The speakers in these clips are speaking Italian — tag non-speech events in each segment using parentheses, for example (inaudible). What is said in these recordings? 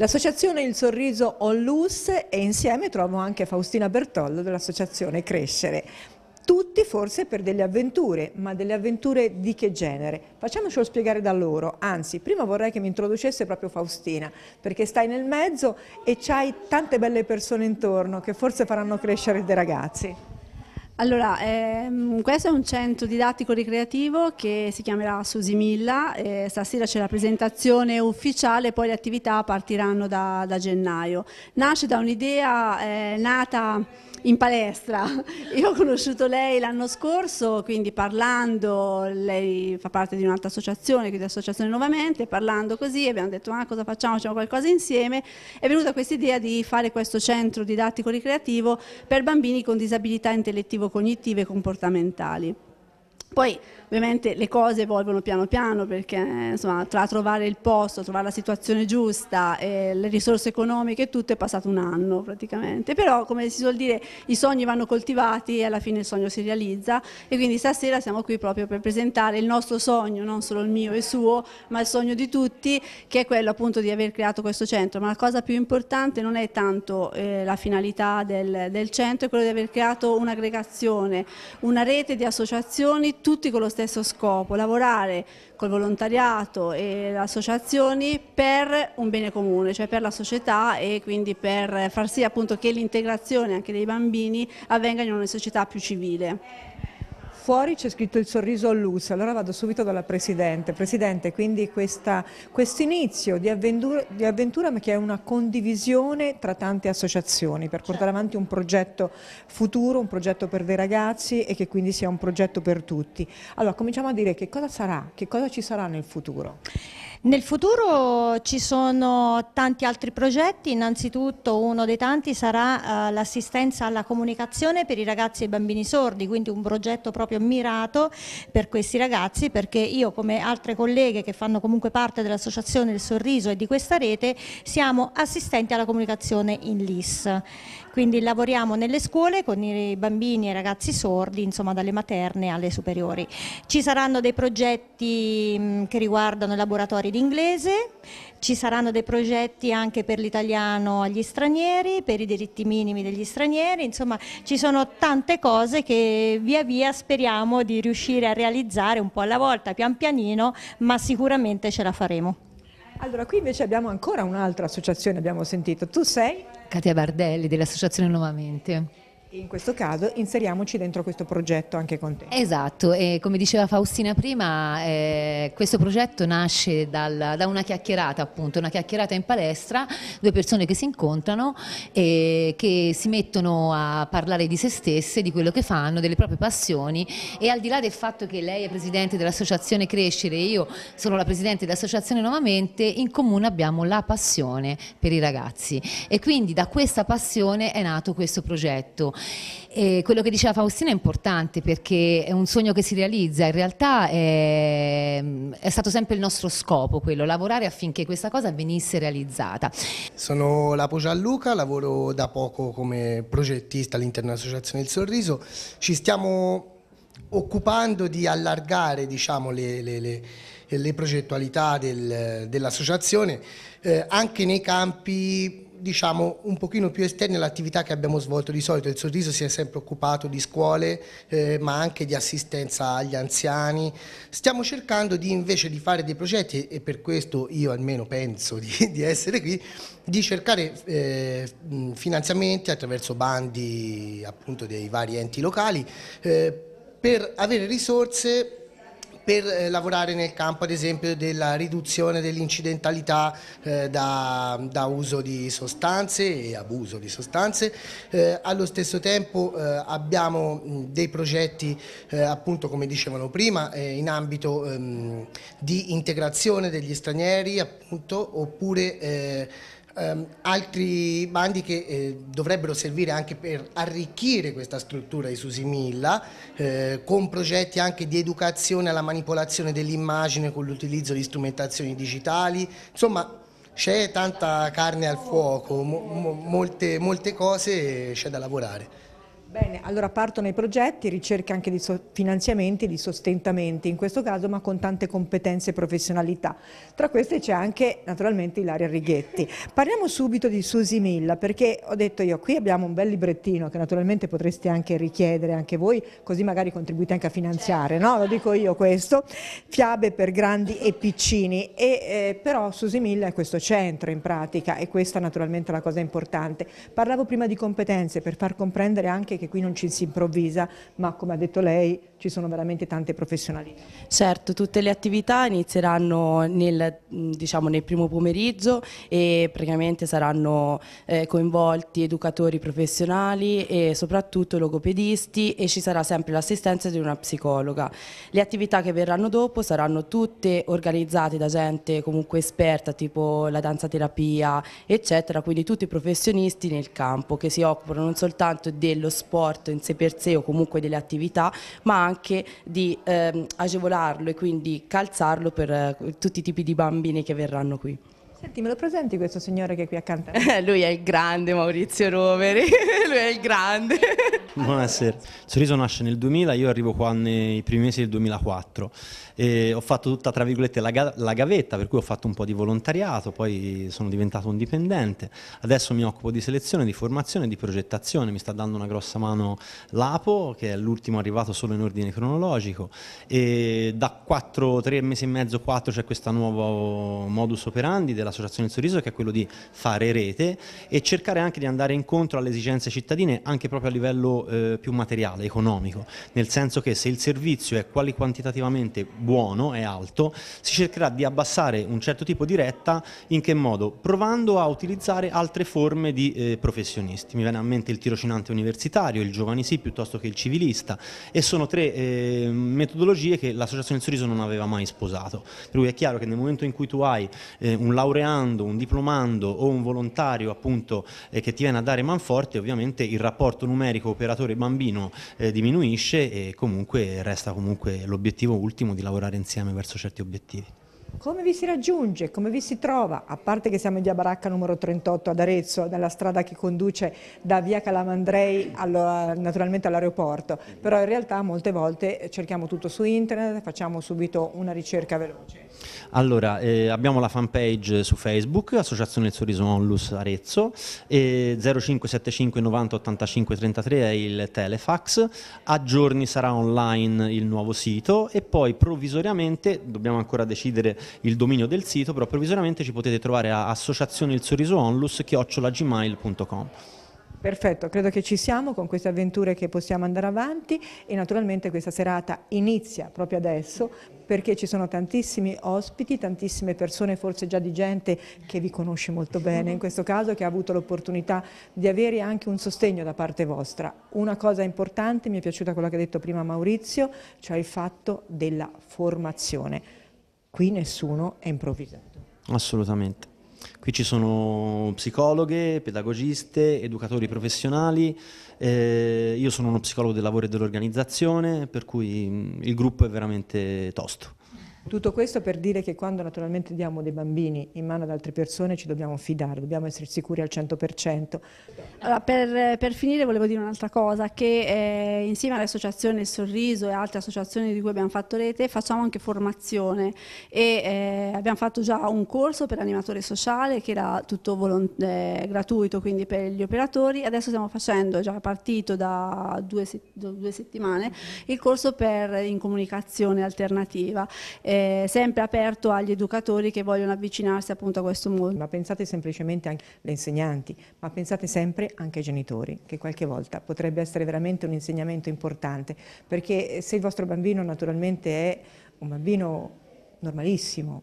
L'associazione Il Sorriso On Loose e insieme trovo anche Faustina Bertollo dell'associazione Crescere. Tutti forse per delle avventure, ma delle avventure di che genere? Facciamocelo spiegare da loro, anzi prima vorrei che mi introducesse proprio Faustina, perché stai nel mezzo e c'hai tante belle persone intorno che forse faranno crescere dei ragazzi. Allora, ehm, questo è un centro didattico ricreativo che si chiamerà Susimilla, eh, stasera c'è la presentazione ufficiale, poi le attività partiranno da, da gennaio. Nasce da un'idea eh, nata in palestra, (laughs) io ho conosciuto lei l'anno scorso, quindi parlando, lei fa parte di un'altra associazione, quindi associazione nuovamente, parlando così abbiamo detto ah, cosa facciamo, facciamo qualcosa insieme, è venuta questa idea di fare questo centro didattico ricreativo per bambini con disabilità intellettiva cognitive e comportamentali. Poi Ovviamente le cose evolvono piano piano perché insomma, tra trovare il posto, trovare la situazione giusta, eh, le risorse economiche e tutto è passato un anno praticamente, però come si suol dire i sogni vanno coltivati e alla fine il sogno si realizza e quindi stasera siamo qui proprio per presentare il nostro sogno, non solo il mio e suo, ma il sogno di tutti che è quello appunto di aver creato questo centro, ma la cosa più importante non è tanto eh, la finalità del, del centro, è quello di aver creato un'aggregazione, una rete di associazioni, tutti con lo stesso stesso scopo, lavorare col volontariato e le associazioni per un bene comune, cioè per la società e quindi per far sì appunto che l'integrazione anche dei bambini avvenga in una società più civile fuori c'è scritto il sorriso a all'US, allora vado subito dalla Presidente. Presidente, quindi questo inizio di, di avventura, ma che è una condivisione tra tante associazioni per portare certo. avanti un progetto futuro, un progetto per dei ragazzi e che quindi sia un progetto per tutti. Allora cominciamo a dire che cosa sarà, che cosa ci sarà nel futuro. Nel futuro ci sono tanti altri progetti, innanzitutto uno dei tanti sarà eh, l'assistenza alla comunicazione per i ragazzi e i bambini sordi, quindi un progetto proprio mirato per questi ragazzi perché io come altre colleghe che fanno comunque parte dell'associazione del sorriso e di questa rete siamo assistenti alla comunicazione in LIS. Quindi lavoriamo nelle scuole con i bambini e i ragazzi sordi, insomma dalle materne alle superiori. Ci saranno dei progetti mm, che riguardano i laboratori di inglese, ci saranno dei progetti anche per l'italiano agli stranieri, per i diritti minimi degli stranieri, insomma ci sono tante cose che via via speriamo di riuscire a realizzare un po' alla volta, pian pianino, ma sicuramente ce la faremo. Allora, qui invece abbiamo ancora un'altra associazione, abbiamo sentito. Tu sei? Katia Bardelli dell'Associazione Nuovamente. In questo caso inseriamoci dentro questo progetto anche con te. Esatto, e come diceva Faustina prima, eh, questo progetto nasce dal, da una chiacchierata appunto, una chiacchierata in palestra, due persone che si incontrano e che si mettono a parlare di se stesse, di quello che fanno, delle proprie passioni e al di là del fatto che lei è presidente dell'associazione Crescere e io sono la presidente dell'associazione Nuovamente, in comune abbiamo la passione per i ragazzi e quindi da questa passione è nato questo progetto e quello che diceva Faustina è importante perché è un sogno che si realizza, in realtà è, mm, è stato sempre il nostro scopo quello, lavorare affinché questa cosa venisse realizzata. Sono Lapo Gianluca, lavoro da poco come progettista all'interno dell'Associazione Il Sorriso, ci stiamo occupando di allargare diciamo, le, le, le, le, progettualità del, dell'associazione eh, anche nei campi diciamo un pochino più esterni all'attività che abbiamo svolto di solito. Il sorriso si è sempre occupato di scuole eh, ma anche di assistenza agli anziani. Stiamo cercando di invece di fare dei progetti e per questo io almeno penso di, (laughs) di essere qui, di cercare eh, finanziamenti attraverso bandi appunto dei vari enti locali eh, per avere risorse per eh, lavorare nel campo ad esempio della riduzione dell'incidentalità eh, da, da, uso di sostanze e abuso di sostanze. Eh, allo stesso tempo eh, abbiamo dei progetti eh, appunto come dicevano prima eh, in ambito ehm, di integrazione degli stranieri appunto oppure ehm, altri bandi che eh, dovrebbero servire anche per arricchire questa struttura di Susimilla eh, con progetti anche di educazione alla manipolazione dell'immagine con l'utilizzo di strumentazioni digitali, insomma c'è tanta carne al fuoco, mo molte, molte cose c'è da lavorare. Bene, allora partono i progetti, ricerca anche di finanziamenti di sostentamenti, in questo caso ma con tante competenze e professionalità. Tra queste c'è anche naturalmente Ilaria Righetti. Parliamo subito di Susi Milla perché ho detto io qui abbiamo un bel librettino che naturalmente potreste anche richiedere anche voi, così magari contribuite anche a finanziare, no? Lo dico io questo. Fiabe per grandi e piccini e eh, però Susi Milla è questo centro in pratica e questa naturalmente è la cosa importante. Parlavo prima di competenze per far comprendere anche che qui non ci si improvvisa, ma come ha detto lei ci sono veramente tante professionalità. Certo, tutte le attività inizieranno nel, diciamo, nel primo pomeriggio e praticamente saranno eh, coinvolti educatori professionali e soprattutto logopedisti e ci sarà sempre l'assistenza di una psicologa. Le attività che verranno dopo saranno tutte organizzate da gente comunque esperta tipo la danza terapia eccetera, quindi tutti i professionisti nel campo che si occupano non soltanto dello sport in sé per sé o comunque delle attività ma anche anche di ehm, agevolarlo e quindi calzarlo per eh, tutti i tipi di bambini che verranno qui. Senti, me lo presenti questo signore che è qui accanto? a me? (laughs) lui è il grande Maurizio Roveri, (laughs) lui è il grande. (laughs) Buonasera, il sorriso nasce nel 2000, io arrivo qua nei primi mesi del 2004 e ho fatto tutta tra virgolette la, ga la gavetta per cui ho fatto un po' di volontariato, poi sono diventato un dipendente, adesso mi occupo di selezione, di formazione, di progettazione, mi sta dando una grossa mano l'Apo che è l'ultimo arrivato solo in ordine cronologico e da 4, 3 mesi e mezzo, 4 c'è questo nuovo oh, modus operandi della dell'Associazione Il Sorriso che è quello di fare rete e cercare anche di andare incontro alle esigenze cittadine anche proprio a livello eh, più materiale, economico, nel senso che se il servizio è quali quantitativamente buono, è alto, si cercherà di abbassare un certo tipo di retta in che modo? Provando a utilizzare altre forme di eh, professionisti, mi viene a mente il tirocinante universitario, il giovani sì piuttosto che il civilista e sono tre eh, metodologie che l'Associazione Il Sorriso non aveva mai sposato, per cui è chiaro che nel momento in cui tu hai eh, un laureato laureando, un diplomando o un volontario appunto eh, che ti viene a dare manforte, ovviamente il rapporto numerico operatore-bambino eh, diminuisce e comunque resta comunque l'obiettivo ultimo di lavorare insieme verso certi obiettivi. Come vi si raggiunge? Come vi si trova? A parte che siamo in via Baracca numero 38 ad Arezzo, dalla strada che conduce da via Calamandrei allo, naturalmente all'aeroporto, però in realtà molte volte eh, cerchiamo tutto su internet, facciamo subito una ricerca veloce. Allora, eh, abbiamo la fanpage su Facebook, Associazione del Sorriso Onlus Arezzo, e 0575 90 85 33 è il telefax, a giorni sarà online il nuovo sito e poi provvisoriamente, dobbiamo ancora decidere il dominio del sito, però provvisoriamente ci potete trovare a associazione il sorriso onlus chiocciolagmail.com. Perfetto, credo che ci siamo con queste avventure che possiamo andare avanti e naturalmente questa serata inizia proprio adesso perché ci sono tantissimi ospiti, tantissime persone forse già di gente che vi conosce molto bene in questo caso che ha avuto l'opportunità di avere anche un sostegno da parte vostra. Una cosa importante, mi è piaciuta quello che ha detto prima Maurizio, cioè il fatto della formazione Qui nessuno è improvvisato. Assolutamente. Qui ci sono psicologhe, pedagogiste, educatori professionali, eh, io sono uno psicologo del lavoro e dell'organizzazione, per cui mm, il gruppo è veramente tosto. Tutto questo per dire che quando naturalmente diamo dei bambini in mano ad altre persone ci dobbiamo fidare, dobbiamo essere sicuri al 100%. Allora, per, per, finire volevo dire un'altra cosa, che eh, insieme all'associazione Il Sorriso e altre associazioni di cui abbiamo fatto rete facciamo anche formazione e eh, abbiamo fatto già un corso per animatore sociale che era tutto eh, gratuito quindi per gli operatori, adesso stiamo facendo, è già partito da due, se due settimane, il corso per in comunicazione alternativa. Eh, eh, sempre aperto agli educatori che vogliono avvicinarsi appunto a questo mondo. Ma pensate semplicemente anche alle insegnanti, ma pensate sempre anche ai genitori, che qualche volta potrebbe essere veramente un insegnamento importante, perché eh, se il vostro bambino naturalmente è un bambino normalissimo,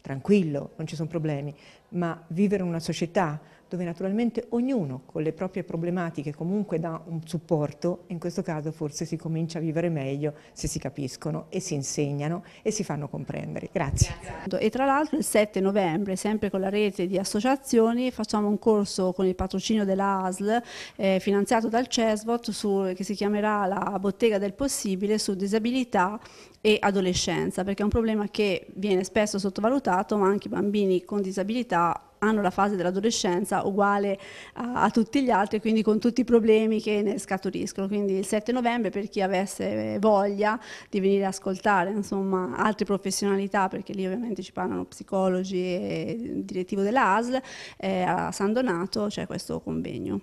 tranquillo, non ci sono problemi, ma vivere in una società dove naturalmente ognuno con le proprie problematiche comunque dà un supporto, in questo caso forse si comincia a vivere meglio se si capiscono e si insegnano e si fanno comprendere. Grazie. Grazie. E tra l'altro il 7 novembre, sempre con la rete di associazioni, facciamo un corso con il patrocinio della ASL eh, finanziato dal CESVOT su, che si chiamerà la bottega del possibile su disabilità e adolescenza, perché è un problema che viene spesso sottovalutato, ma anche i bambini con disabilità hanno la fase dell'adolescenza uguale a, a, tutti gli altri, quindi con tutti i problemi che ne scaturiscono. Quindi il 7 novembre per chi avesse voglia di venire a ascoltare insomma, altre professionalità, perché lì ovviamente ci parlano psicologi e direttivo della ASL, eh, a San Donato c'è questo convegno.